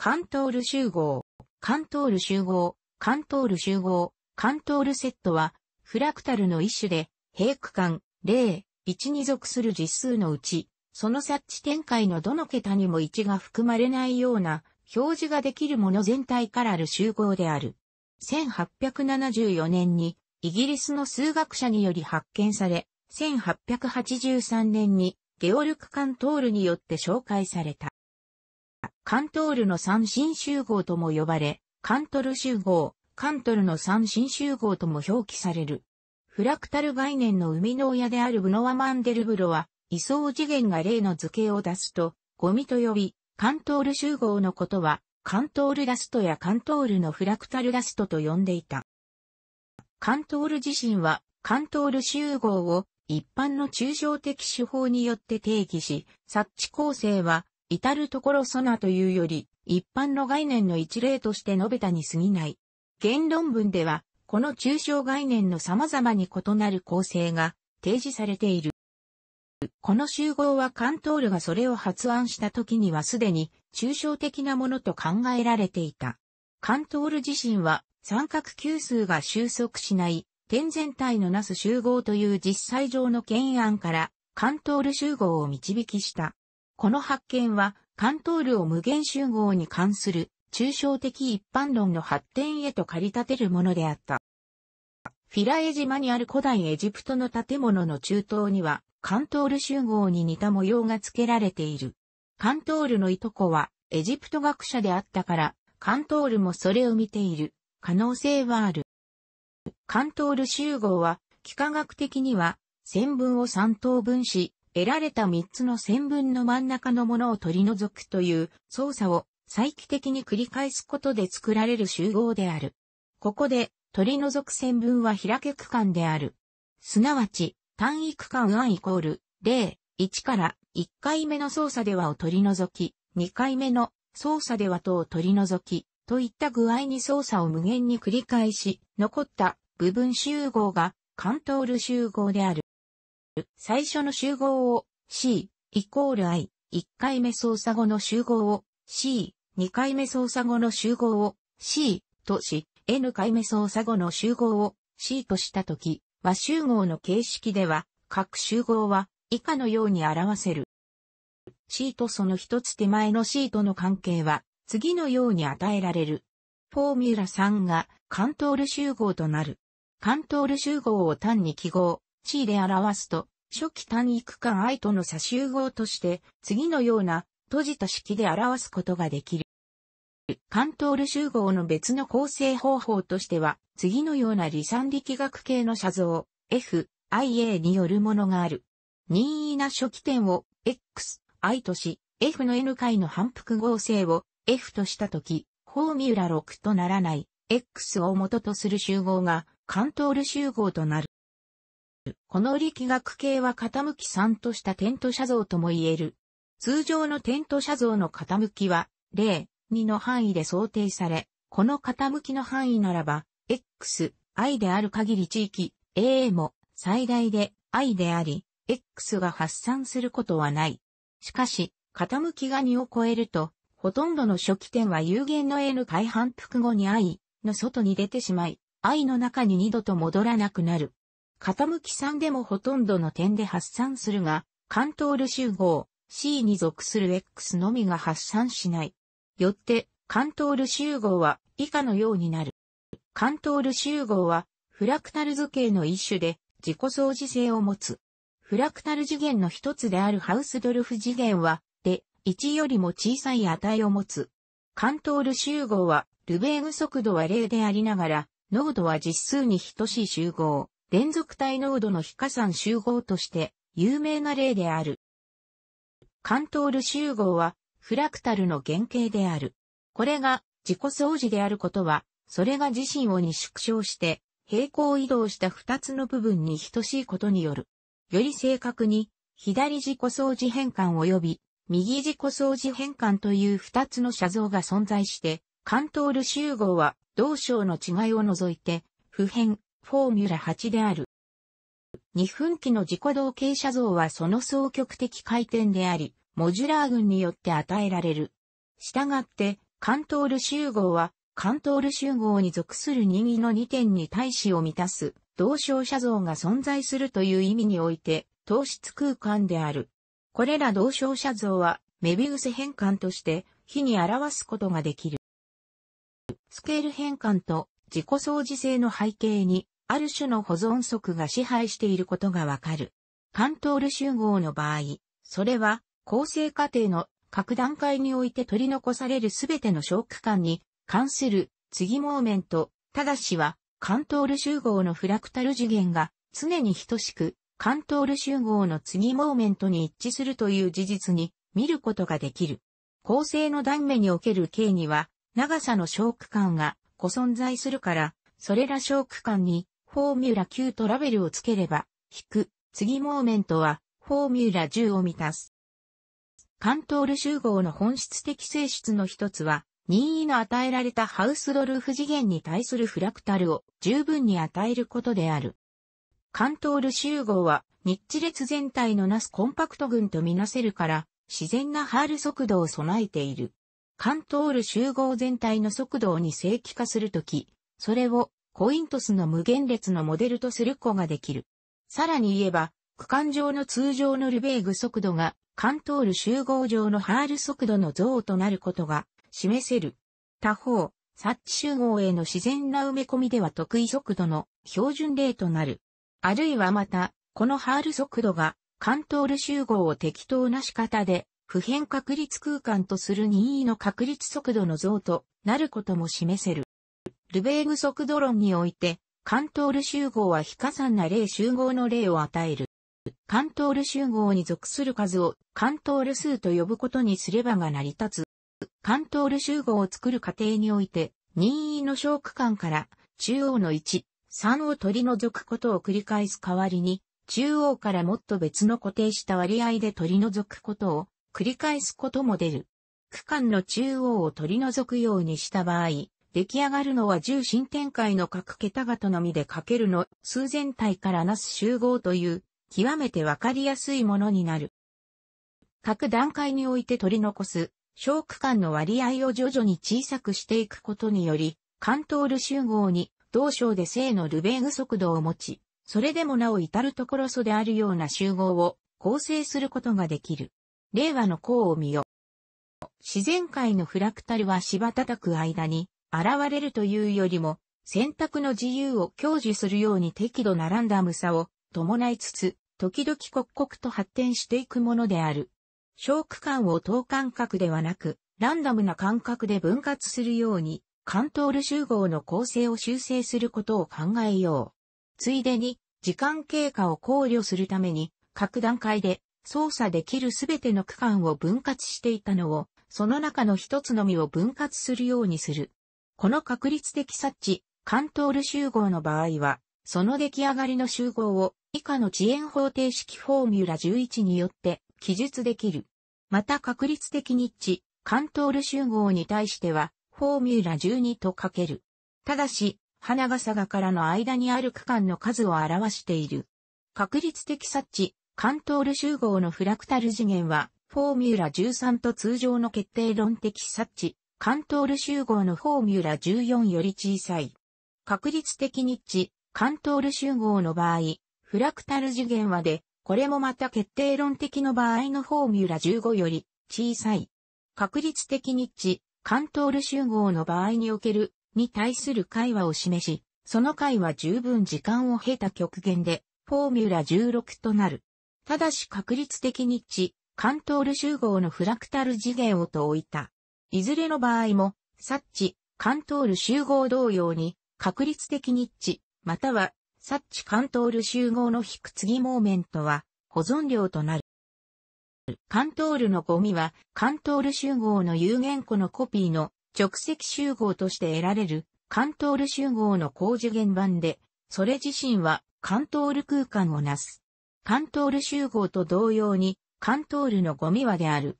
カントール集合、カントール集合、カントール集合、カントールセットは、フラクタルの一種で、平区間、0、1に属する実数のうち、その察知展開のどの桁にも1が含まれないような、表示ができるもの全体からある集合である。1874年に、イギリスの数学者により発見され、1883年に、ゲオルク・カントールによって紹介された。カントールの三神集合とも呼ばれ、カントル集合、カントルの三神集合とも表記される。フラクタル概念の生みの親であるブノワ・マンデルブロは、位相次元が例の図形を出すと、ゴミと呼び、カントール集合のことは、カントールダストやカントールのフラクタルダストと呼んでいた。カントール自身は、カントール集合を一般の抽象的手法によって定義し、察知構成は至るところソナというより、一般の概念の一例として述べたに過ぎない。言論文では、この抽象概念の様々に異なる構成が提示されている。この集合はカントールがそれを発案した時にはすでに抽象的なものと考えられていた。カントール自身は三角級数が収束しない点全体のなす集合という実際上の懸案からカントール集合を導きした。この発見は、関東領無限集合に関する抽象的一般論の発展へと駆り立てるものであった。フィラエ島にある古代エジプトの建物の中東には、カントール集合に似た模様が付けられている。カントールのいとこは、エジプト学者であったから、カントールもそれを見ている、可能性はある。カントール集合は、幾何学的には、線分を三等分し、得られた3つの線分の真ん中のものを取り除くという操作を再帰的に繰り返すことで作られる集合である。ここで取り除く線分は開け区間である。すなわち、単位区間 i イコール0、1から1回目の操作ではを取り除き、2回目の操作ではとを取り除き、といった具合に操作を無限に繰り返し、残った部分集合が関東ル集合である。最初の集合を C イコール I、1回目操作後の集合を C、2回目操作後の集合を C とし、N 回目操作後の集合を C としたとき、和集合の形式では、各集合は以下のように表せる。C とその一つ手前の C との関係は、次のように与えられる。フォーミュラ3がカントール集合となる。カントール集合を単に記号、地位で表すと、初期単位区間 i との差集合として、次のような閉じた式で表すことができる。トール集合の別の構成方法としては、次のような離散力学系の写像、F、IA によるものがある。任意な初期点を X、I とし、F の N 回の反復合成を F としたとき、フォーミュラ6とならない X を元とする集合がカントール集合となる。この力学系は傾き3としたテント写像とも言える。通常のテント写像の傾きは、0、2の範囲で想定され、この傾きの範囲ならば、x、i である限り地域、a も最大で i であり、x が発散することはない。しかし、傾きが2を超えると、ほとんどの初期点は有限の n 回反復後に i の外に出てしまい、i の中に2度と戻らなくなる。傾き3でもほとんどの点で発散するが、カントール集合 C に属する X のみが発散しない。よって、カントール集合は以下のようになる。カントール集合は、フラクタル図形の一種で、自己相似性を持つ。フラクタル次元の一つであるハウスドルフ次元は、で、1よりも小さい値を持つ。カントール集合は、ルベーグ速度は0でありながら、濃度は実数に等しい集合。連続体濃度の非加算集合として有名な例である。カントール集合はフラクタルの原型である。これが自己相似であることは、それが自身をに縮小して平行移動した二つの部分に等しいことによる。より正確に左自己相似変換及び右自己相似変換という二つの写像が存在して、カントール集合は同章の違いを除いて、普遍、フォーミュラ8である。2分機の自己同型写像はその双極的回転であり、モジュラー群によって与えられる。従って、カントール集合は、カントール集合に属する任意の2点に対しを満たす、同照写像が存在するという意味において、糖質空間である。これら同照写像は、メビウス変換として、火に表すことができる。スケール変換と自己相似性の背景に、ある種の保存則が支配していることがわかる。カントール集合の場合、それは構成過程の各段階において取り残されるすべての小区間に関する次モーメント、ただしはカントール集合のフラクタル次元が常に等しくカントール集合の次モーメントに一致するという事実に見ることができる。構成の断面における形には長さの小区間がご存在するから、それら小区間にフォーミュラ9トラベルをつければ、引く、次モーメントは、フォーミュラ10を満たす。カントール集合の本質的性質の一つは、任意の与えられたハウスドルフ次元に対するフラクタルを十分に与えることである。カントール集合は、日地列全体のなすコンパクト群とみなせるから、自然なハール速度を備えている。カントール集合全体の速度に正規化するとき、それをコイントスの無限列のモデルとする子ができる。さらに言えば、区間上の通常のルベーグ速度が、カントール集合上のハール速度の像となることが示せる。他方、サッチ集合への自然な埋め込みでは得意速度の標準例となる。あるいはまた、このハール速度がカントール集合を適当な仕方で普遍確率空間とする任意の確率速度の像となることも示せる。ルベーグ速度論において、カントール集合は非加算な例集合の例を与える。カントール集合に属する数をカントール数と呼ぶことにすればが成り立つ。カントール集合を作る過程において、任意の小区間から中央の1、3を取り除くことを繰り返す代わりに、中央からもっと別の固定した割合で取り除くことを繰り返すことも出る。区間の中央を取り除くようにした場合、出来上がるのは重心展開の各桁型のみでかけるの数全体からなす集合という極めてわかりやすいものになる。各段階において取り残す小区間の割合を徐々に小さくしていくことにより、関東ル集合に同章で正のルベーグ速度を持ち、それでもなお至るところ素であるような集合を構成することができる。令和の項を見よ。自然界のフラクタルは芝叩く間に現れるというよりも、選択の自由を享受するように適度なランダムさを伴いつつ、時々刻々と発展していくものである。小区間を等間隔ではなく、ランダムな間隔で分割するように、カントール集合の構成を修正することを考えよう。ついでに、時間経過を考慮するために、各段階で操作できるすべての区間を分割していたのを、その中の一つのみを分割するようにする。この確率的察知、カントール集合の場合は、その出来上がりの集合を以下の遅延方程式フォーミュラ11によって記述できる。また確率的日知、トール集合に対しては、フォーミュラ12と書ける。ただし、花笠がからの間にある区間の数を表している。確率的察知、カントール集合のフラクタル次元は、フォーミュラ13と通常の決定論的察知、カントール集合のフォーミュラ14より小さい。確率的に値、トール集合の場合、フラクタル次元はで、これもまた決定論的の場合のフォーミュラ15より小さい。確率的に値、トール集合の場合におけるに対する会話を示し、その会は十分時間を経た極限で、フォーミュラ16となる。ただし確率的に値、トール集合のフラクタル次元をと置いたいずれの場合も、サッチ、カントール集合同様に、確率的日知、または、サッチ・カントール集合の引く継ぎモーメントは、保存量となる。カントールのゴミは、カントール集合の有限個のコピーの直積集合として得られる、カントール集合の工事現版で、それ自身はカントール空間をなす。カントール集合と同様に、カントールのゴミはである。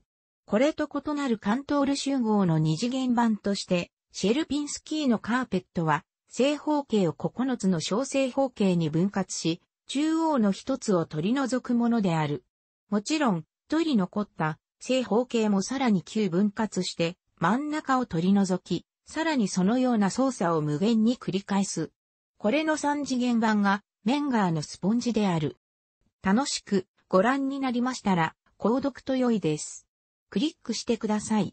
これと異なるカントール集合の二次元版として、シェルピンスキーのカーペットは、正方形を9つの小正方形に分割し、中央の一つを取り除くものである。もちろん、一人残った正方形もさらに9分割して、真ん中を取り除き、さらにそのような操作を無限に繰り返す。これの3次元版がメンガーのスポンジである。楽しくご覧になりましたら、購読と良いです。クリックしてください。